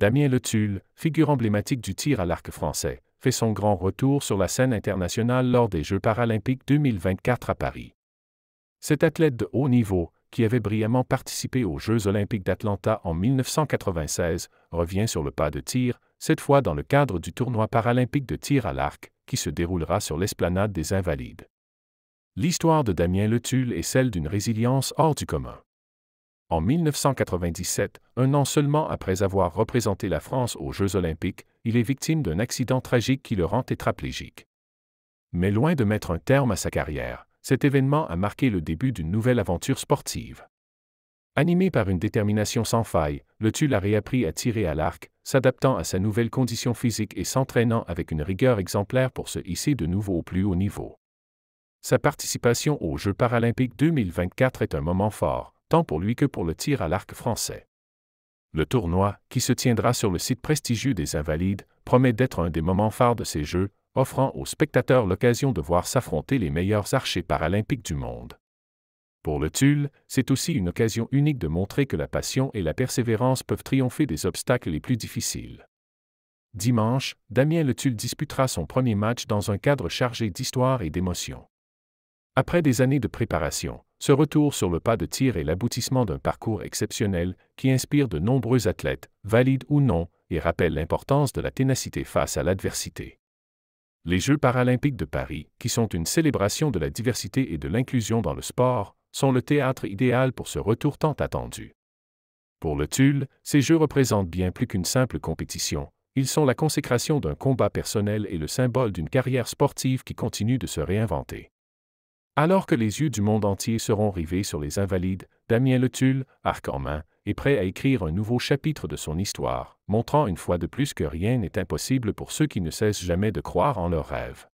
Damien Letulle, figure emblématique du tir à l'arc français, fait son grand retour sur la scène internationale lors des Jeux paralympiques 2024 à Paris. Cet athlète de haut niveau, qui avait brillamment participé aux Jeux olympiques d'Atlanta en 1996, revient sur le pas de tir, cette fois dans le cadre du tournoi paralympique de tir à l'arc, qui se déroulera sur l'esplanade des Invalides. L'histoire de Damien Letulle est celle d'une résilience hors du commun. En 1997, un an seulement après avoir représenté la France aux Jeux olympiques, il est victime d'un accident tragique qui le rend tétraplégique. Mais loin de mettre un terme à sa carrière, cet événement a marqué le début d'une nouvelle aventure sportive. Animé par une détermination sans faille, le Tulle a réappris à tirer à l'arc, s'adaptant à sa nouvelle condition physique et s'entraînant avec une rigueur exemplaire pour se hisser de nouveau au plus haut niveau. Sa participation aux Jeux paralympiques 2024 est un moment fort, tant pour lui que pour le tir à l'arc français. Le tournoi, qui se tiendra sur le site prestigieux des Invalides, promet d'être un des moments phares de ces Jeux, offrant aux spectateurs l'occasion de voir s'affronter les meilleurs archers paralympiques du monde. Pour le Tulle, c'est aussi une occasion unique de montrer que la passion et la persévérance peuvent triompher des obstacles les plus difficiles. Dimanche, Damien Le Tulle disputera son premier match dans un cadre chargé d'histoire et d'émotion. Après des années de préparation, ce retour sur le pas de tir est l'aboutissement d'un parcours exceptionnel qui inspire de nombreux athlètes, valides ou non, et rappelle l'importance de la ténacité face à l'adversité. Les Jeux paralympiques de Paris, qui sont une célébration de la diversité et de l'inclusion dans le sport, sont le théâtre idéal pour ce retour tant attendu. Pour le Tulle, ces Jeux représentent bien plus qu'une simple compétition, ils sont la consécration d'un combat personnel et le symbole d'une carrière sportive qui continue de se réinventer. Alors que les yeux du monde entier seront rivés sur les invalides, Damien Letulle, arc en main, est prêt à écrire un nouveau chapitre de son histoire, montrant une fois de plus que rien n'est impossible pour ceux qui ne cessent jamais de croire en leurs rêves.